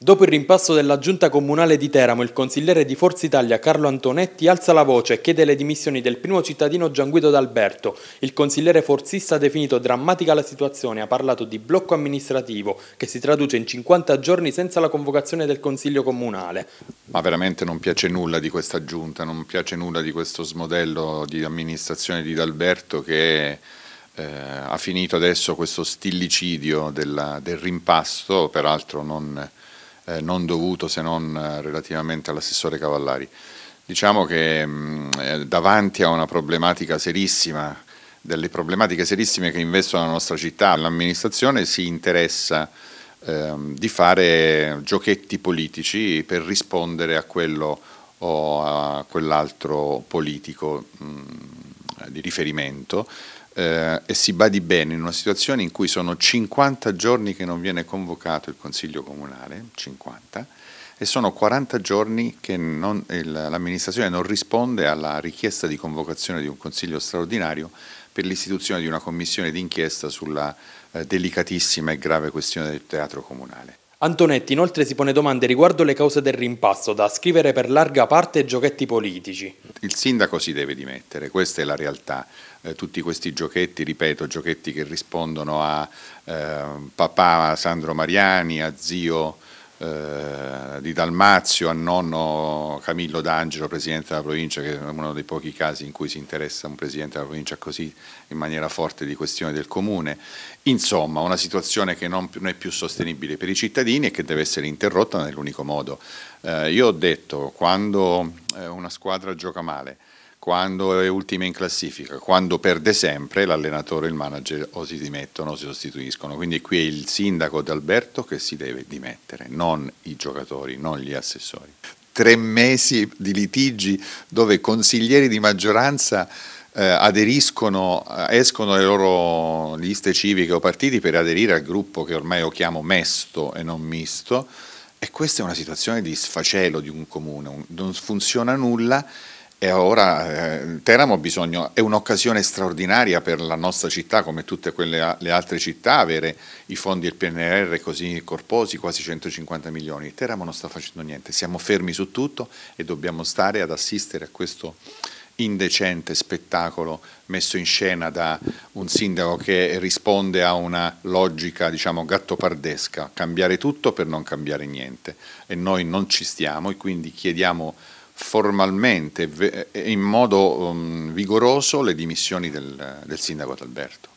Dopo il rimpasto della giunta comunale di Teramo, il consigliere di Forza Italia Carlo Antonetti alza la voce e chiede le dimissioni del primo cittadino Gianguido D'Alberto. Il consigliere forzista ha definito drammatica la situazione, ha parlato di blocco amministrativo che si traduce in 50 giorni senza la convocazione del consiglio comunale. Ma veramente non piace nulla di questa giunta, non piace nulla di questo smodello di amministrazione di D'Alberto che... Eh, ha finito adesso questo stillicidio della, del rimpasto, peraltro non eh, non dovuto se non eh, relativamente all'assessore Cavallari. Diciamo che mh, mm, eh, davanti a una problematica serissima, delle problematiche serissime che investono la nostra città, l'amministrazione si interessa eh, di fare giochetti politici per rispondere a quello o a quell'altro politico mh, mm, di riferimento eh, e si badi bene in una situazione in cui sono 50 giorni che non viene convocato il Consiglio Comunale, 50, e sono 40 giorni che l'amministrazione non risponde alla richiesta di convocazione di un Consiglio straordinario per l'istituzione di una commissione d'inchiesta sulla eh, delicatissima e grave questione del teatro comunale. Antonetti inoltre si pone domande riguardo le cause del rimpasto, da scrivere per larga parte giochetti politici. Il sindaco si deve dimettere, questa è la realtà. Eh, tutti questi giochetti, ripeto, giochetti che rispondono a eh, papà Sandro Mariani, a zio eh, di Dalmazio a nonno Camillo D'Angelo, presidente della provincia, che è uno dei pochi casi in cui si interessa un presidente della provincia così in maniera forte di questioni del comune. Insomma, una situazione che non, non è più sostenibile per i cittadini e che deve essere interrotta nell'unico modo. Eh, io ho detto, quando eh, una squadra gioca male, quando è ultima in classifica, quando perde sempre l'allenatore e il manager o si dimettono o si sostituiscono. Quindi qui è il sindaco d'Alberto che si deve dimettere, non i giocatori, non gli assessori. Tre mesi di litigi dove consiglieri di maggioranza eh, aderiscono, eh, escono le loro liste civiche o partiti per aderire al gruppo che ormai io chiamo mesto e non misto. E questa è una situazione di sfacelo di un comune, non funziona nulla e ora eh, Teramo ha bisogno, è un'occasione straordinaria per la nostra città, come tutte quelle, le altre città, avere i fondi del PNR così corposi, quasi 150 milioni. Teramo non sta facendo niente, siamo fermi su tutto e dobbiamo stare ad assistere a questo indecente spettacolo messo in scena da un sindaco che risponde a una logica diciamo gattopardesca, cambiare tutto per non cambiare niente e noi non ci stiamo e quindi chiediamo formalmente e eh, in modo um, vigoroso le dimissioni del, del sindaco Adalberto.